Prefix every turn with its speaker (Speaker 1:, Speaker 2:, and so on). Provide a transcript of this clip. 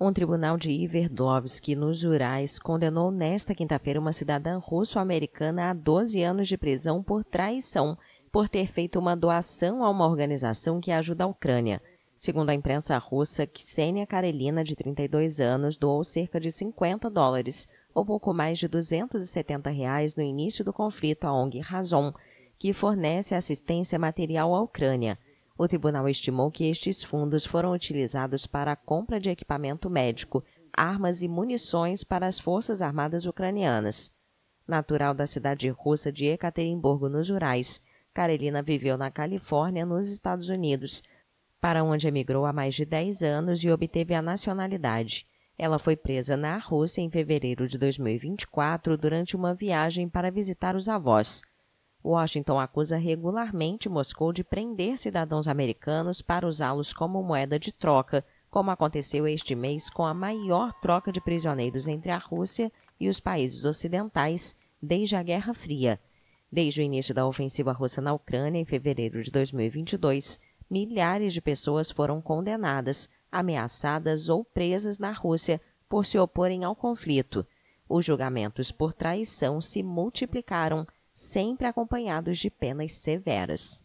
Speaker 1: Um tribunal de Iverdlovsk, nos Jurais, condenou nesta quinta-feira uma cidadã russo-americana a 12 anos de prisão por traição, por ter feito uma doação a uma organização que ajuda a Ucrânia. Segundo a imprensa russa, Ksenia Karelina, de 32 anos, doou cerca de 50 dólares, ou pouco mais de 270 reais, no início do conflito à ONG Razon, que fornece assistência material à Ucrânia. O tribunal estimou que estes fundos foram utilizados para a compra de equipamento médico, armas e munições para as Forças Armadas Ucranianas. Natural da cidade russa de Ekaterimburgo, nos Urais, Karelina viveu na Califórnia, nos Estados Unidos, para onde emigrou há mais de 10 anos e obteve a nacionalidade. Ela foi presa na Rússia em fevereiro de 2024 durante uma viagem para visitar os avós. Washington acusa regularmente Moscou de prender cidadãos americanos para usá-los como moeda de troca, como aconteceu este mês com a maior troca de prisioneiros entre a Rússia e os países ocidentais desde a Guerra Fria. Desde o início da ofensiva russa na Ucrânia, em fevereiro de 2022, milhares de pessoas foram condenadas, ameaçadas ou presas na Rússia por se oporem ao conflito. Os julgamentos por traição se multiplicaram sempre acompanhados de penas severas.